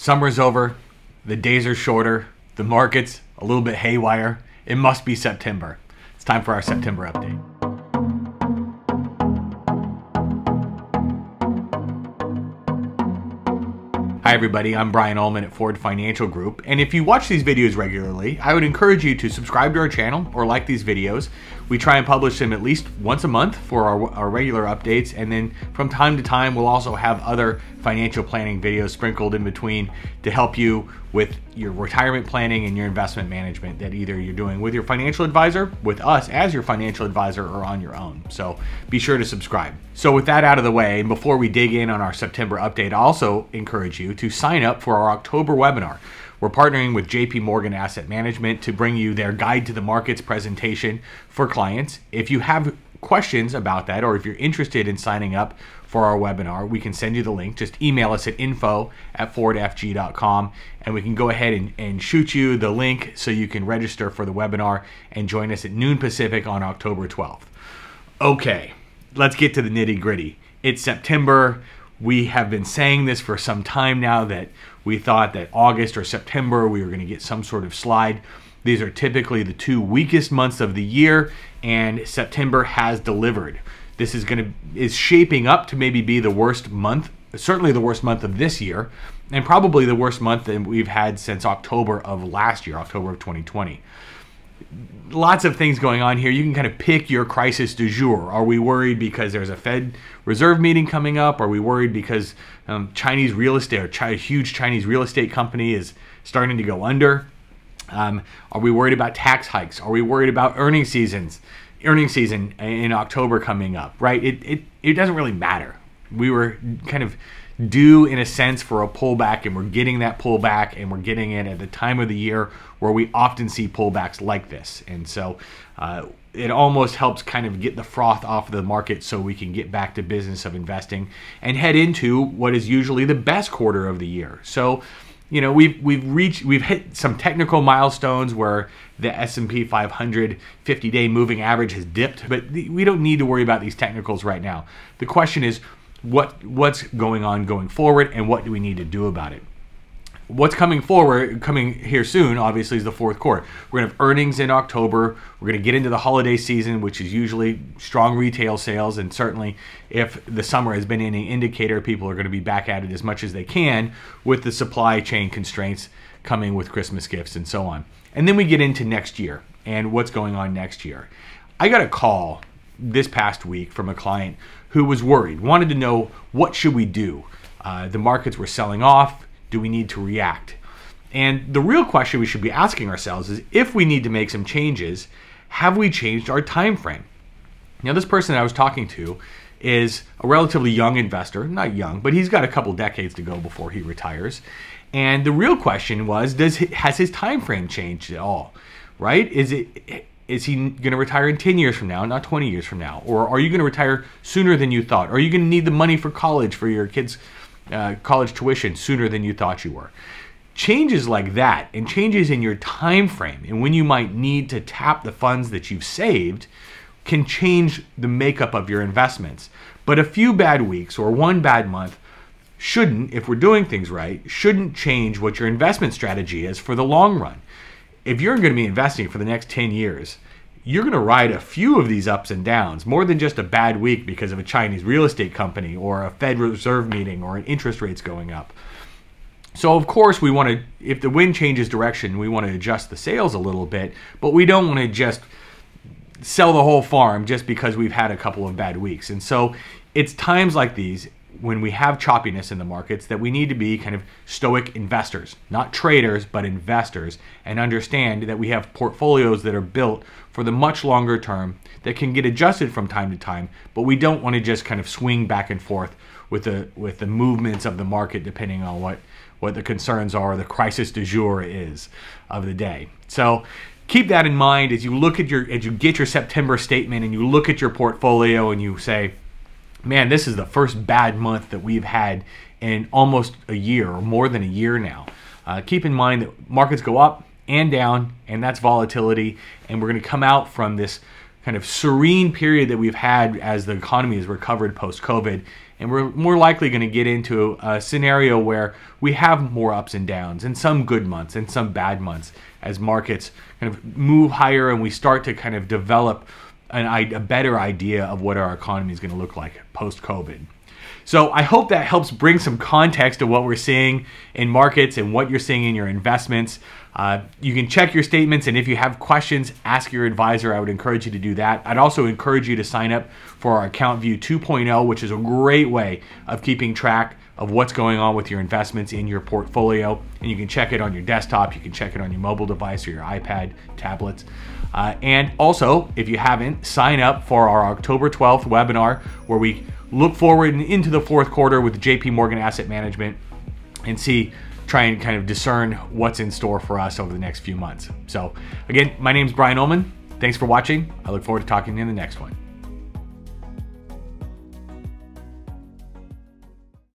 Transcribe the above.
Summer's over, the days are shorter, the market's a little bit haywire. It must be September. It's time for our September update. Hi everybody, I'm Brian Ullman at Ford Financial Group, and if you watch these videos regularly, I would encourage you to subscribe to our channel or like these videos. We try and publish them at least once a month for our, our regular updates, and then from time to time, we'll also have other financial planning videos sprinkled in between to help you with your retirement planning and your investment management that either you're doing with your financial advisor, with us as your financial advisor, or on your own. So be sure to subscribe. So, with that out of the way, and before we dig in on our September update, I also encourage you to sign up for our October webinar. We're partnering with JP Morgan Asset Management to bring you their guide to the markets presentation for clients. If you have questions about that, or if you're interested in signing up for our webinar, we can send you the link. Just email us at info at fordfg.com and we can go ahead and, and shoot you the link so you can register for the webinar and join us at noon Pacific on October 12th. Okay, let's get to the nitty gritty. It's September we have been saying this for some time now that we thought that August or September we were going to get some sort of slide. These are typically the two weakest months of the year, and September has delivered. This is going to is shaping up to maybe be the worst month, certainly the worst month of this year, and probably the worst month that we've had since October of last year, October of 2020 lots of things going on here. You can kind of pick your crisis du jour. Are we worried because there's a Fed Reserve meeting coming up? Are we worried because um, Chinese real estate or chi- huge Chinese real estate company is starting to go under? Um, are we worried about tax hikes? Are we worried about earnings seasons? Earnings season in October coming up, right? It, it, it doesn't really matter. We were kind of due in a sense for a pullback and we're getting that pullback and we're getting it at the time of the year where we often see pullbacks like this and so uh, it almost helps kind of get the froth off the market so we can get back to business of investing and head into what is usually the best quarter of the year so you know we've we've reached we've hit some technical milestones where the S&P 500 50-day moving average has dipped but we don't need to worry about these technicals right now the question is what what's going on going forward and what do we need to do about it what's coming forward, coming here soon, obviously, is the fourth quarter. We're going to have earnings in October. We're going to get into the holiday season, which is usually strong retail sales. And certainly, if the summer has been any indicator, people are going to be back at it as much as they can with the supply chain constraints coming with Christmas gifts and so on. And then we get into next year and what's going on next year. I got a call this past week from a client who was worried, wanted to know what should we do? Uh, the markets were selling off. Do we need to react? And the real question we should be asking ourselves is if we need to make some changes, have we changed our time frame? Now, this person I was talking to is a relatively young investor, not young, but he's got a couple decades to go before he retires. And the real question was, does has his time frame changed at all? Right? Is it is he going to retire in 10 years from now, not 20 years from now? Or are you going to retire sooner than you thought? Are you going to need the money for college, for your kids' uh, college tuition sooner than you thought you were? Changes like that and changes in your time frame and when you might need to tap the funds that you've saved can change the makeup of your investments. But a few bad weeks or one bad month shouldn't, if we're doing things right, shouldn't change what your investment strategy is for the long run if you're going to be investing for the next 10 years, you're going to ride a few of these ups and downs more than just a bad week because of a Chinese real estate company or a Fed Reserve meeting or an interest rates going up. So of course we want to if the wind changes direction, we want to adjust the sales a little bit, but we don't want to just sell the whole farm just because we've had a couple of bad weeks. And so it's times like these when we have choppiness in the markets that we need to be kind of stoic investors, not traders, but investors, and understand that we have portfolios that are built for the much longer term that can get adjusted from time to time, but we don't want to just kind of swing back and forth with the with the movements of the market depending on what what the concerns are, the crisis du jour is of the day. So keep that in mind as you look at your as you get your September statement and you look at your portfolio and you say, man, this is the first bad month that we've had in almost a year or more than a year now. Uh, keep in mind that markets go up and down, and that's volatility. And we're going to come out from this kind of serene period that we've had as the economy has recovered post COVID. And we're more likely going to get into a scenario where we have more ups and downs, and some good months and some bad months as markets kind of move higher and we start to kind of develop an, a better idea of what our economy is going to look like post COVID. So I hope that helps bring some context to what we're seeing in markets and what you're seeing in your investments. Uh, you can check your statements, and if you have questions, ask your advisor. I would encourage you to do that. I'd also encourage you to sign up for our Account View 2.0, which is a great way of keeping track of what's going on with your investments in your portfolio. And you can check it on your desktop, you can check it on your mobile device or your iPad, tablets. Uh, and also, if you haven't, sign up for our October 12th webinar where we look forward and into the fourth quarter with JP Morgan Asset Management and see try and kind of discern what's in store for us over the next few months. So again, my name is Brian Ullman. Thanks for watching. I look forward to talking to you in the next one.